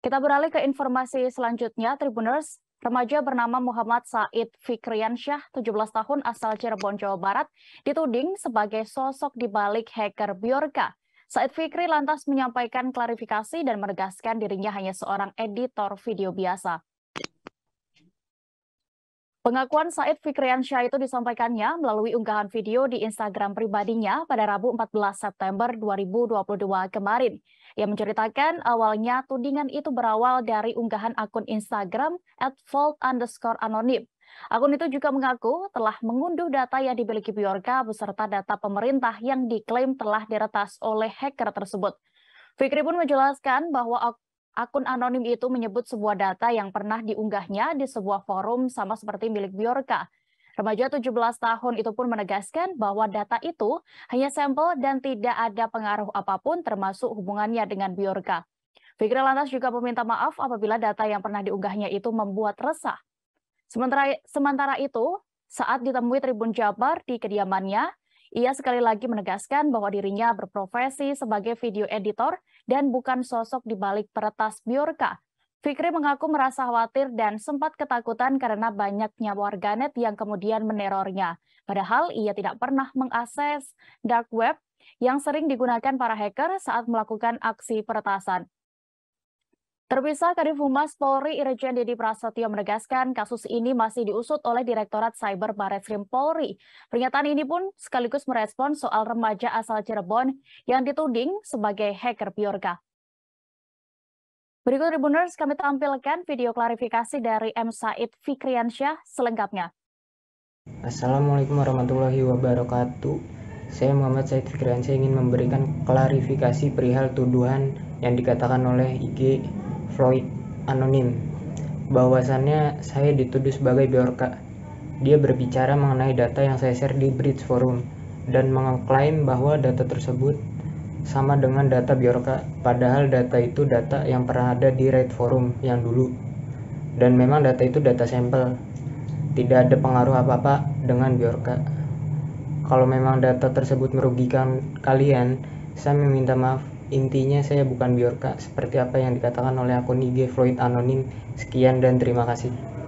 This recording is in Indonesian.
Kita beralih ke informasi selanjutnya, Tribuners. Remaja bernama Muhammad Said Fikriansyah, 17 tahun, asal Cirebon, Jawa Barat, dituding sebagai sosok di balik hacker Bjorka. Said Fikri lantas menyampaikan klarifikasi dan menegaskan dirinya hanya seorang editor video biasa. Pengakuan Said Fikriansyah itu disampaikannya melalui unggahan video di Instagram pribadinya pada Rabu 14 September 2022 kemarin. Ia menceritakan awalnya tudingan itu berawal dari unggahan akun Instagram at fault underscore anonim. Akun itu juga mengaku telah mengunduh data yang dimiliki Biorka beserta data pemerintah yang diklaim telah diretas oleh hacker tersebut. Fikri pun menjelaskan bahwa Akun anonim itu menyebut sebuah data yang pernah diunggahnya di sebuah forum sama seperti milik Bjorka. Remaja 17 tahun itu pun menegaskan bahwa data itu hanya sampel dan tidak ada pengaruh apapun termasuk hubungannya dengan Bjorka. Fikri lantas juga meminta maaf apabila data yang pernah diunggahnya itu membuat resah. Sementara, sementara itu, saat ditemui Tribun Jabar di kediamannya, ia sekali lagi menegaskan bahwa dirinya berprofesi sebagai video editor dan bukan sosok di balik peretas Biorka. Fikri mengaku merasa khawatir dan sempat ketakutan karena banyaknya warganet yang kemudian menerornya. Padahal ia tidak pernah mengakses dark web yang sering digunakan para hacker saat melakukan aksi peretasan. Terpisah Kadif Humas Polri Irjen Didi Prasetyo menegaskan kasus ini masih diusut oleh Direktorat Cyber Barreskrim Polri. Pernyataan ini pun sekaligus merespon soal remaja asal Cirebon yang dituding sebagai hacker Biorka. Berikut Tribuners kami tampilkan video klarifikasi dari M. Said Fikriansyah selengkapnya. Assalamualaikum warahmatullahi wabarakatuh. Saya Muhammad Said Fikriansyah ingin memberikan klarifikasi perihal tuduhan yang dikatakan oleh IG Freud anonim bahwasannya saya dituduh sebagai biorka. Dia berbicara mengenai data yang saya share di Bridge Forum dan mengklaim bahwa data tersebut sama dengan data biorka padahal data itu data yang pernah ada di Red Forum yang dulu dan memang data itu data sampel tidak ada pengaruh apa-apa dengan biorka kalau memang data tersebut merugikan kalian saya meminta maaf Intinya saya bukan Biorka, seperti apa yang dikatakan oleh akun IG Floyd Anonim. Sekian dan terima kasih.